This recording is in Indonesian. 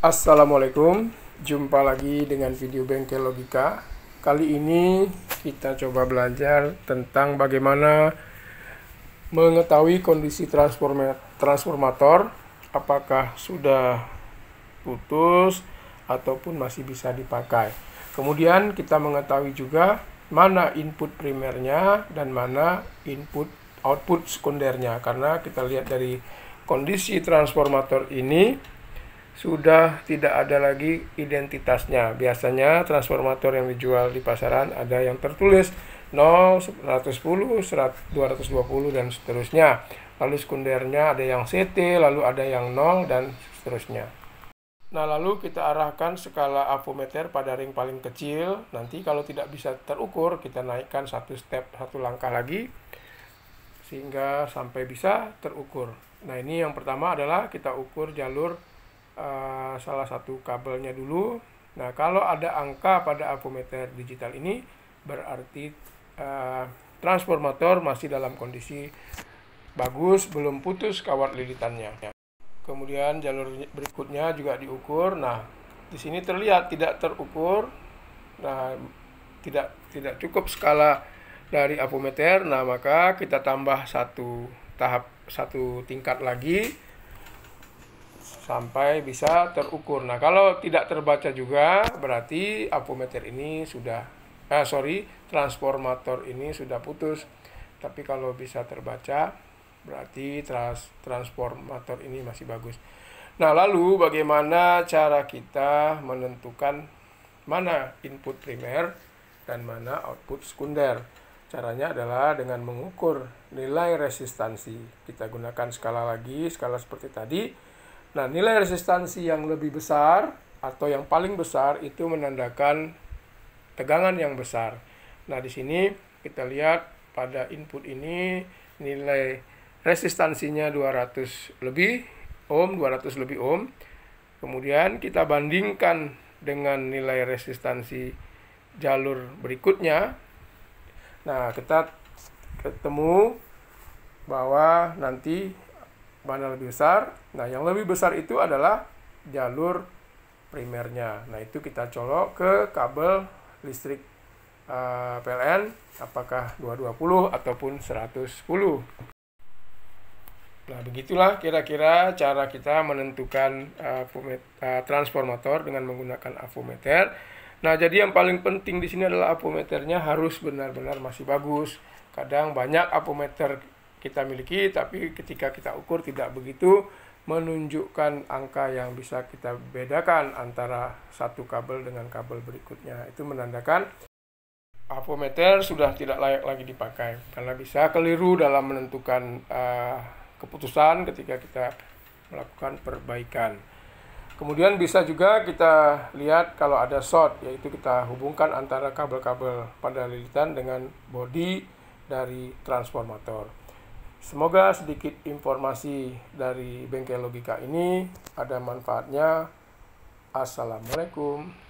Assalamualaikum, jumpa lagi dengan video bengkel logika. Kali ini kita coba belajar tentang bagaimana mengetahui kondisi transformator, apakah sudah putus ataupun masih bisa dipakai. Kemudian kita mengetahui juga mana input primernya dan mana input output sekundernya karena kita lihat dari kondisi transformator ini sudah tidak ada lagi identitasnya. Biasanya transformator yang dijual di pasaran ada yang tertulis 0, 110, 220 dan seterusnya. Lalu sekundernya ada yang CT, lalu ada yang 0 dan seterusnya. Nah, lalu kita arahkan skala avometer pada ring paling kecil. Nanti kalau tidak bisa terukur, kita naikkan satu step, satu langkah lagi sehingga sampai bisa terukur. Nah, ini yang pertama adalah kita ukur jalur Eh, salah satu kabelnya dulu. Nah, kalau ada angka pada avometer digital ini berarti uh, eh, transformator masih dalam kondisi bagus, belum putus kawat lilitannya. Kemudian jalur berikutnya juga diukur. Nah, di sini terlihat tidak terukur. Nah, tidak tidak cukup skala dari avometer. Nah, maka kita tambah satu tahap satu tingkat lagi sampai bisa terukur. Nah, kalau tidak terbaca juga berarti apometer ini sudah eh sorry, transformator ini sudah putus. Tapi kalau bisa terbaca berarti trans transformator ini masih bagus. Nah, lalu bagaimana cara kita menentukan mana input primer dan mana output sekunder? Caranya adalah dengan mengukur nilai resistansi. Kita gunakan skala lagi, skala seperti tadi Nah, nilai resistansi yang lebih besar atau yang paling besar itu menandakan tegangan yang besar. Nah, di sini kita lihat pada input ini nilai resistansinya 200 lebih ohm, 200 lebih ohm. Kemudian kita bandingkan dengan nilai resistansi jalur berikutnya. Nah, kita ketemu bahwa nanti mana lebih besar? Nah, yang lebih besar itu adalah jalur primernya. Nah, itu kita colok ke kabel listrik uh, eh, PLN, apakah 220 ataupun 110. Nah, begitulah kira-kira cara kita menentukan uh, transformator dengan menggunakan avometer. Nah, jadi yang paling penting di sini adalah avometernya harus benar-benar masih bagus. Kadang banyak avometer kita miliki, tapi ketika kita ukur tidak begitu menunjukkan angka yang bisa kita bedakan antara satu kabel dengan kabel berikutnya. Itu menandakan apometer sudah tidak layak lagi dipakai karena bisa keliru dalam menentukan uh, keputusan ketika kita melakukan perbaikan. Kemudian bisa juga kita lihat kalau ada short, yaitu kita hubungkan antara kabel-kabel pada lilitan dengan body dari transformator. Semoga sedikit informasi dari bengkel logika ini ada manfaatnya. Assalamualaikum.